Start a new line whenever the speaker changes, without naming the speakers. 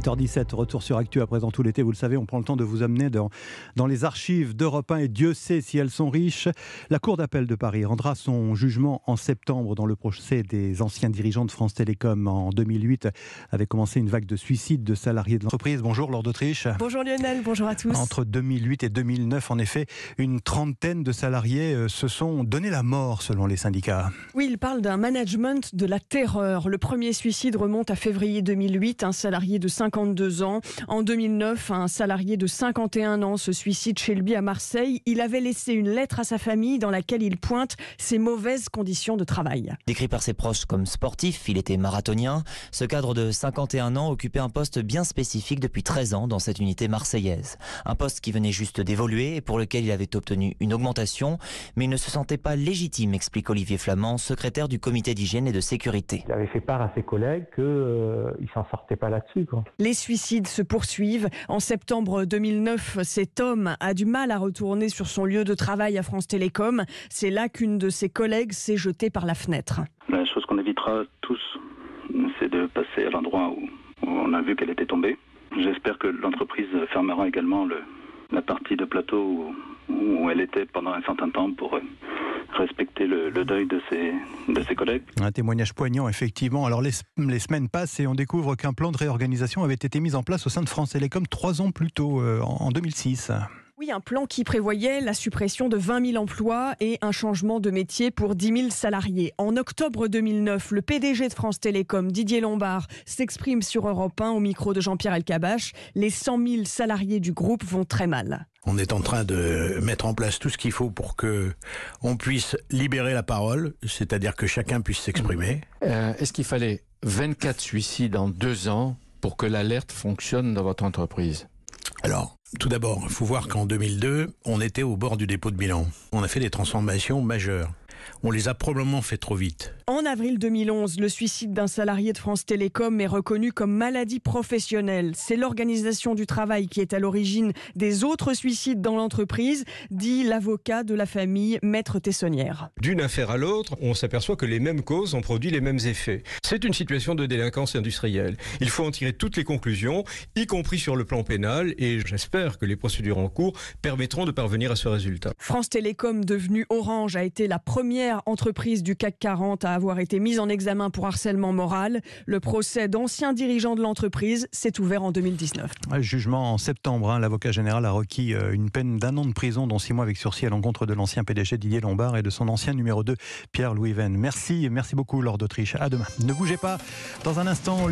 7h17, retour sur Actu à présent tout l'été. Vous le savez, on prend le temps de vous amener dans, dans les archives d'Europe 1 et Dieu sait si elles sont riches. La Cour d'appel de Paris rendra son jugement en septembre dans le procès des anciens dirigeants de France Télécom. En 2008 avait commencé une vague de suicides de salariés de l'entreprise. Bonjour Laure d'Autriche.
Bonjour Lionel, bonjour à tous. Entre
2008 et 2009, en effet, une trentaine de salariés euh, se sont donné la mort selon les syndicats.
Oui, il parle d'un management de la terreur. Le premier suicide remonte à février 2008. Un salarié de 5 52 ans. En 2009, un salarié de 51 ans se suicide chez lui à Marseille. Il avait laissé une lettre à sa famille dans laquelle il pointe ses mauvaises conditions de travail. Décrit par ses proches comme sportif, il était marathonien. Ce cadre de 51 ans occupait un poste bien spécifique depuis 13 ans dans cette unité marseillaise. Un poste qui venait juste d'évoluer et pour lequel il avait obtenu une augmentation, mais il ne se sentait pas légitime, explique Olivier Flamand, secrétaire
du comité d'hygiène et de sécurité. Il avait fait part à ses collègues qu'il euh, ne s'en sortait pas là-dessus.
Les suicides se poursuivent. En septembre 2009, cet homme a du mal à retourner sur son lieu de travail à France Télécom. C'est là qu'une de ses collègues s'est jetée par la fenêtre.
La chose qu'on évitera tous, c'est de passer à l'endroit où on a vu qu'elle était tombée. J'espère que l'entreprise fermera également la partie de plateau où, elle était pendant un certain temps pour euh, respecter le, deuil de ses, de ses collègues. Un témoignage poignant, effectivement. Alors les, les semaines passent et on découvre qu'un plan de réorganisation avait été mis en place au sein de France Télécom trois ans plus tôt, euh, en 2006.
Oui, un plan qui prévoyait la suppression de 20 000 emplois et un changement de métier pour 10 000 salariés. En octobre 2009, le PDG de France Télécom, Didier Lombard, s'exprime sur Europe 1 au micro de Jean-Pierre Elkabach. Les 100 000 salariés du groupe vont très mal.
On est en train de mettre en place tout ce qu'il faut pour que on puisse libérer la parole, c'est-à-dire que chacun puisse s'exprimer. Euh, est-ce qu'il fallait 24 suicides en deux ans pour que l'alerte fonctionne dans votre entreprise Alors, tout d'abord, il faut voir qu'en 2002, on était au bord du dépôt de bilan. On a fait des transformations majeures. On les a probablement fait trop vite.
En avril 2011, le suicide d'un salarié de France Télécom est reconnu comme maladie professionnelle. C'est l'organisation du travail qui est à l'origine des autres suicides dans l'entreprise, dit l'avocat de la famille, maître Tessonnière.
D'une affaire à l'autre, on s'aperçoit que les mêmes causes ont produit les mêmes effets. C'est une situation de délinquance industrielle. Il faut en tirer toutes les conclusions, y compris sur le plan pénal, et j'espère que les procédures en cours permettront de parvenir à ce résultat.
France Télécom, devenue Orange, a été la première première entreprise du CAC 40 à avoir été mise en examen pour harcèlement moral. Le procès d'anciens dirigeants de l'entreprise s'est ouvert en 2019.
Un jugement en septembre, hein. l'avocat général a requis euh, une peine d'un an de prison, dont six mois avec sursis à l'encontre de l'ancien PDG Didier Lombard et de son ancien numéro 2 Pierre-Louis Venn. Merci, merci beaucoup Lord Autriche. À demain. Ne bougez pas. Dans un instant,